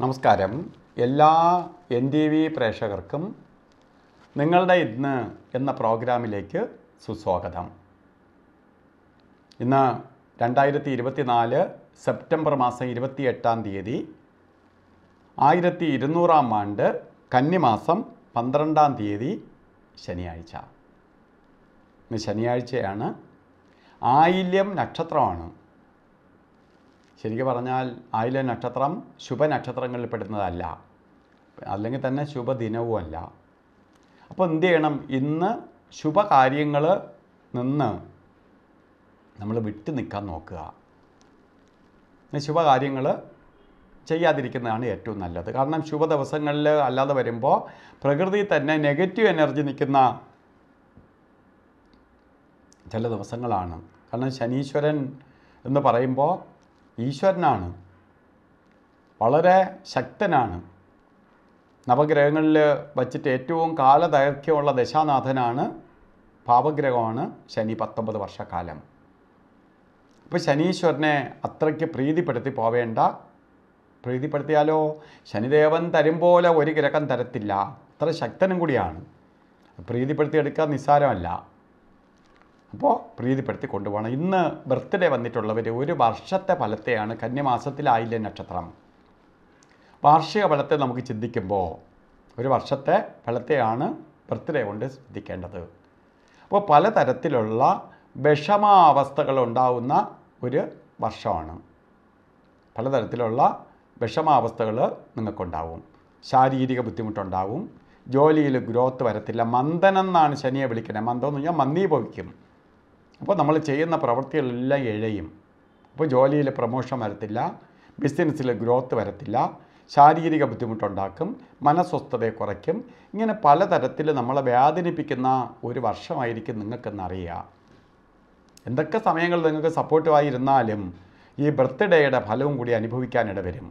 നമസ്കാരം എല്ലാ N T V പ്രേക്ഷകർക്കും നിങ്ങളുടെ ഇന്ന് എന്ന പ്രോഗ്രാമിലേക്ക് സുസ്വാഗതം ഇന്ന് രണ്ടായിരത്തി ഇരുപത്തിനാല് സെപ്റ്റംബർ മാസം ഇരുപത്തി എട്ടാം തീയതി ആയിരത്തി ഇരുന്നൂറാം ആണ്ട് കന്നിമാസം പന്ത്രണ്ടാം തീയതി ശനിയാഴ്ച ഇന്ന് ശനിയാഴ്ചയാണ് ആയില്യം നക്ഷത്രമാണ് ശരിക്കും പറഞ്ഞാൽ ആയില നക്ഷത്രം ശുഭനക്ഷത്രങ്ങളിൽ പെടുന്നതല്ല അല്ലെങ്കിൽ തന്നെ ശുഭദിനവും അല്ല അപ്പോൾ എന്ത് ചെയ്യണം ഇന്ന് ശുഭകാര്യങ്ങൾ നിന്ന് നമ്മൾ വിട്ടു നിൽക്കാൻ നോക്കുക ശുഭകാര്യങ്ങൾ ചെയ്യാതിരിക്കുന്നതാണ് ഏറ്റവും നല്ലത് കാരണം ശുഭ ദിവസങ്ങളിൽ അല്ലാതെ വരുമ്പോൾ പ്രകൃതി തന്നെ നെഗറ്റീവ് എനർജി നിൽക്കുന്ന ചില ദിവസങ്ങളാണ് കാരണം ശനീശ്വരൻ എന്ന് പറയുമ്പോൾ ഈശ്വരനാണ് വളരെ ശക്തനാണ് നവഗ്രഹങ്ങളിൽ വച്ചിട്ട് ഏറ്റവും കാലദൈർഘ്യമുള്ള ദശാനാഥനാണ് പാപഗ്രഹമാണ് ശനി പത്തൊമ്പത് വർഷക്കാലം ഇപ്പോൾ ശനീശ്വരനെ അത്രയ്ക്ക് പ്രീതിപ്പെടുത്തി പോവേണ്ട പ്രീതിപ്പെടുത്തിയാലോ ശനിദേവൻ തരും പോലെ ഒരു ഗ്രഹം തരത്തില്ല അത്ര ശക്തനും കൂടിയാണ് പ്രീതിപ്പെടുത്തിയെടുക്കാൻ നിസ്സാരമല്ല അപ്പോൾ പ്രീതിപ്പെടുത്തി കൊണ്ടുപോകണം ഇന്ന് ബർത്ത്ഡേ വന്നിട്ടുള്ളവർ ഒരു വർഷത്തെ ഫലത്തെയാണ് കന്യമാസത്തിലായില്യ നക്ഷത്രം വാർഷിക ഫലത്തെ നമുക്ക് ചിന്തിക്കുമ്പോൾ ഒരു വർഷത്തെ ഫലത്തെയാണ് ബർത്ത്ഡേ കൊണ്ട് ചിന്തിക്കേണ്ടത് അപ്പോൾ പലതരത്തിലുള്ള വിഷമാവസ്ഥകൾ ഉണ്ടാവുന്ന ഒരു വർഷമാണ് പലതരത്തിലുള്ള വിഷമാവസ്ഥകൾ നിങ്ങൾക്കുണ്ടാവും ശാരീരിക ബുദ്ധിമുട്ടുണ്ടാവും ജോലിയിൽ ഗ്രോത്ത് വരത്തില്ല മന്ദനെന്നാണ് ശനിയെ വിളിക്കുന്നത് മന്ദം എന്ന് പറഞ്ഞാൽ മന്ദീഭവിക്കും അപ്പോൾ നമ്മൾ ചെയ്യുന്ന പ്രവൃത്തികളെല്ലാം ഇഴയും അപ്പോൾ ജോലിയിൽ പ്രമോഷൻ വരത്തില്ല ബിസിനസ്സിൽ ഗ്രോത്ത് വരത്തില്ല ശാരീരിക ബുദ്ധിമുട്ടുണ്ടാക്കും മനസ്വസ്ഥതയെ കുറയ്ക്കും ഇങ്ങനെ പലതരത്തിൽ നമ്മളെ വേദനിപ്പിക്കുന്ന ഒരു വർഷമായിരിക്കും നിങ്ങൾക്കെന്നറിയുക എന്തൊക്കെ സമയങ്ങൾ നിങ്ങൾക്ക് സപ്പോർട്ടീവായിരുന്നാലും ഈ ബർത്ത്ഡേയുടെ ഫലവും കൂടി അനുഭവിക്കാനിട വരും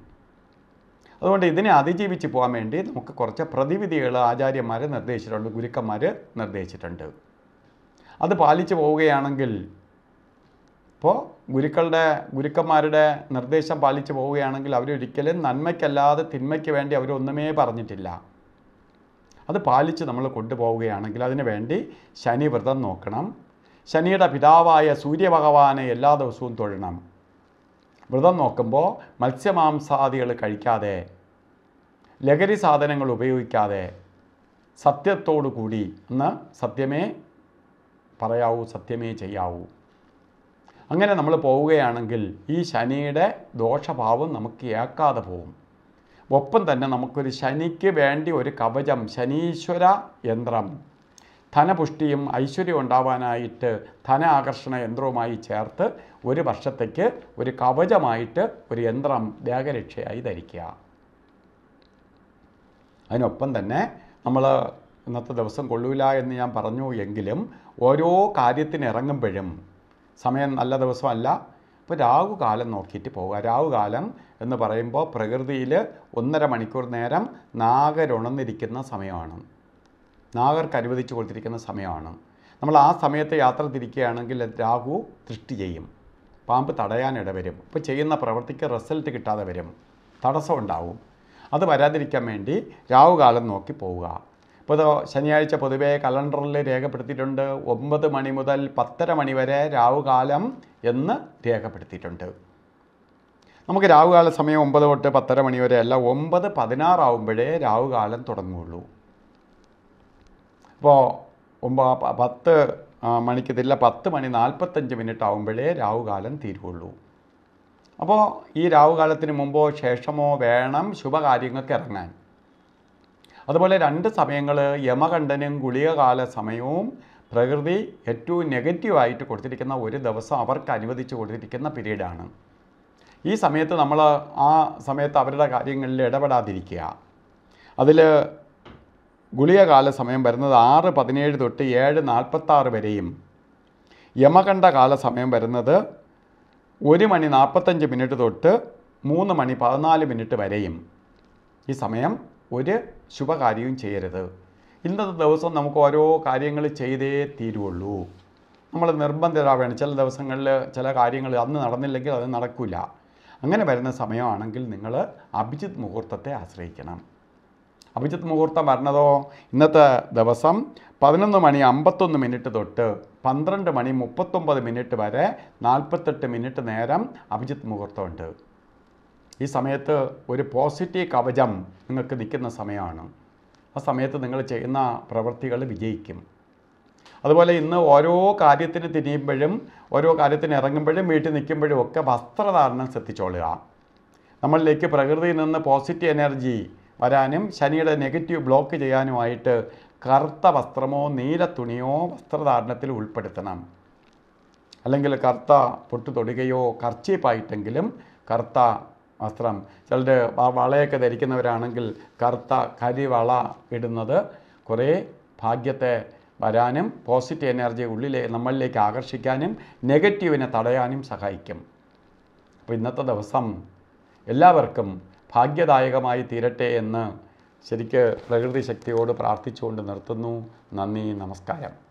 അതുകൊണ്ട് ഇതിനെ അതിജീവിച്ച് പോകാൻ വേണ്ടി നമുക്ക് കുറച്ച് പ്രതിവിധികൾ ആചാര്യന്മാർ നിർദ്ദേശിച്ചിട്ടുണ്ട് ഗുരുക്കന്മാർ നിർദ്ദേശിച്ചിട്ടുണ്ട് അത് പാലിച്ചു പോവുകയാണെങ്കിൽ ഇപ്പോൾ ഗുരുക്കളുടെ ഗുരുക്കന്മാരുടെ നിർദ്ദേശം പാലിച്ചു പോവുകയാണെങ്കിൽ അവരൊരിക്കലും നന്മയ്ക്കല്ലാതെ തിന്മയ്ക്ക് വേണ്ടി അവരൊന്നുമേ പറഞ്ഞിട്ടില്ല അത് പാലിച്ച് നമ്മൾ കൊണ്ടുപോവുകയാണെങ്കിൽ അതിനു വേണ്ടി ശനി വ്രതം നോക്കണം ശനിയുടെ പിതാവായ സൂര്യഭഗവാനെ എല്ലാ ദിവസവും തൊഴണം വ്രതം നോക്കുമ്പോൾ മത്സ്യമാംസാദികൾ കഴിക്കാതെ ലഹരി സാധനങ്ങൾ ഉപയോഗിക്കാതെ സത്യത്തോടു കൂടി എന്ന് സത്യമേ പറയാവൂ സത്യമേ ചെയ്യാവൂ അങ്ങനെ നമ്മൾ പോവുകയാണെങ്കിൽ ഈ ശനിയുടെ ദോഷഭാവം നമുക്ക് ഏക്കാതെ പോകും ഒപ്പം തന്നെ നമുക്കൊരു ശനിക്ക് വേണ്ടി ഒരു കവചം ശനീശ്വര യന്ത്രം ധനപുഷ്ടിയും ഐശ്വര്യം ഉണ്ടാവാനായിട്ട് ധന ആകർഷണ യന്ത്രവുമായി ചേർത്ത് ഒരു വർഷത്തേക്ക് ഒരു കവചമായിട്ട് ഒരു യന്ത്രം ദേഹരക്ഷയായി ധരിക്കുക അതിനൊപ്പം തന്നെ നമ്മൾ ഇന്നത്തെ ദിവസം കൊള്ളൂല എന്ന് ഞാൻ പറഞ്ഞു എങ്കിലും ഓരോ കാര്യത്തിന് ഇറങ്ങുമ്പോഴും സമയം നല്ല ദിവസമല്ല ഇപ്പോൾ രാഹുകാലം നോക്കിയിട്ട് പോവുക രാഹുകാലം എന്ന് പറയുമ്പോൾ പ്രകൃതിയിൽ ഒന്നര മണിക്കൂർ നേരം നാഗരുണന്നിരിക്കുന്ന സമയമാണ് നാഗർക്ക് അനുവദിച്ചു കൊടുത്തിരിക്കുന്ന സമയമാണ് നമ്മൾ ആ സമയത്ത് യാത്ര തിരിക്കുകയാണെങ്കിൽ രാഹു ദൃഷ്ടി ചെയ്യും പാമ്പ് തടയാനിട വരും ഇപ്പോൾ ചെയ്യുന്ന പ്രവൃത്തിക്ക് റിസൾട്ട് കിട്ടാതെ വരും തടസ്സമുണ്ടാവും അത് വരാതിരിക്കാൻ വേണ്ടി രാഹുകാലം നോക്കി പോവുക ഇപ്പോൾ ശനിയാഴ്ച പൊതുവേ കലണ്ടറിൽ രേഖപ്പെടുത്തിയിട്ടുണ്ട് ഒമ്പത് മണി മുതൽ പത്തര മണി വരെ രാവുകാലം എന്ന് രേഖപ്പെടുത്തിയിട്ടുണ്ട് നമുക്ക് രാവുകാല സമയം ഒമ്പത് തൊട്ട് പത്തര മണി വരെ അല്ല ഒമ്പത് പതിനാറാവുമ്പോഴേ രാവുകാലം തുടങ്ങുകയുള്ളൂ അപ്പോൾ ഒമ്പ പത്ത് മണിക്ക് ഇതില്ല പത്ത് മണി നാൽപ്പത്തഞ്ച് മിനിറ്റ് ആകുമ്പോഴേ രാവുകാലം തീരുകയുള്ളൂ അപ്പോൾ ഈ രാവുകാലത്തിന് മുമ്പോ ശേഷമോ വേണം ശുഭകാര്യങ്ങൾക്ക് ഇറങ്ങാൻ അതുപോലെ രണ്ട് സമയങ്ങൾ യമകണ്ഠനും ഗുളികകാല സമയവും പ്രകൃതി ഏറ്റവും നെഗറ്റീവായിട്ട് കൊടുത്തിരിക്കുന്ന ഒരു ദിവസം അവർക്ക് അനുവദിച്ച് കൊടുത്തിരിക്കുന്ന പീരീഡാണ് ഈ സമയത്ത് നമ്മൾ ആ സമയത്ത് അവരുടെ കാര്യങ്ങളിൽ ഇടപെടാതിരിക്കുക അതിൽ ഗുളികകാല സമയം വരുന്നത് ആറ് പതിനേഴ് തൊട്ട് ഏഴ് നാൽപ്പത്താറ് വരെയും യമകണ്ഠ കാല സമയം വരുന്നത് ഒരു മണി നാൽപ്പത്തഞ്ച് മിനിറ്റ് തൊട്ട് മൂന്ന് മണി പതിനാല് മിനിറ്റ് വരെയും ഈ സമയം ഒരു ശുഭകാര്യവും ചെയ്യരുത് ഇന്നത്തെ ദിവസം നമുക്ക് ഓരോ കാര്യങ്ങൾ ചെയ്തേ തീരുള്ളൂ നമ്മൾ നിർബന്ധിതരാവേണം ചില ദിവസങ്ങളിൽ ചില കാര്യങ്ങൾ അന്ന് നടന്നില്ലെങ്കിൽ അത് നടക്കില്ല അങ്ങനെ വരുന്ന സമയമാണെങ്കിൽ നിങ്ങൾ അഭിജിത് മുഹൂർത്തത്തെ ആശ്രയിക്കണം അഭിജിത് മുഹൂർത്തം വരണതോ ഇന്നത്തെ ദിവസം പതിനൊന്ന് മണി അമ്പത്തൊന്ന് മിനിറ്റ് തൊട്ട് പന്ത്രണ്ട് മണി മുപ്പത്തൊമ്പത് മിനിറ്റ് വരെ നാൽപ്പത്തെട്ട് മിനിറ്റ് നേരം അഭിജിത് മുഹൂർത്തമുണ്ട് ഈ സമയത്ത് ഒരു പോസിറ്റീവ് കവചം നിങ്ങൾക്ക് നിൽക്കുന്ന സമയമാണ് ആ സമയത്ത് നിങ്ങൾ ചെയ്യുന്ന പ്രവൃത്തികൾ വിജയിക്കും അതുപോലെ ഇന്ന് ഓരോ കാര്യത്തിന് തിരിയുമ്പോഴും ഓരോ കാര്യത്തിന് ഇറങ്ങുമ്പോഴും വീട്ടിൽ നിൽക്കുമ്പോഴും ഒക്കെ വസ്ത്രധാരണം ശ്രദ്ധിച്ചോളുക നമ്മളിലേക്ക് പ്രകൃതിയിൽ നിന്ന് പോസിറ്റീവ് എനർജി വരാനും ശനിയുടെ നെഗറ്റീവ് ബ്ലോക്ക് ചെയ്യാനുമായിട്ട് കറുത്ത വസ്ത്രമോ നീല തുണിയോ വസ്ത്രധാരണത്തിൽ ഉൾപ്പെടുത്തണം അല്ലെങ്കിൽ കറുത്ത പൊട്ടു തൊടുകയോ കർച്ചീപ്പായിട്ടെങ്കിലും കറുത്ത വസ്ത്രം ചിലർ വളയൊക്കെ ധരിക്കുന്നവരാണെങ്കിൽ കറുത്ത കരിവള ഇടുന്നത് കുറേ ഭാഗ്യത്തെ വരാനും പോസിറ്റീവ് എനർജി ഉള്ളിലെ നമ്മളിലേക്ക് ആകർഷിക്കാനും നെഗറ്റീവിനെ തടയാനും സഹായിക്കും അപ്പോൾ ഇന്നത്തെ ദിവസം എല്ലാവർക്കും ഭാഗ്യദായകമായി തീരട്ടെ എന്ന് ശരിക്ക് പ്രകൃതി ശക്തിയോട് പ്രാർത്ഥിച്ചുകൊണ്ട് നിർത്തുന്നു നന്ദി നമസ്കാരം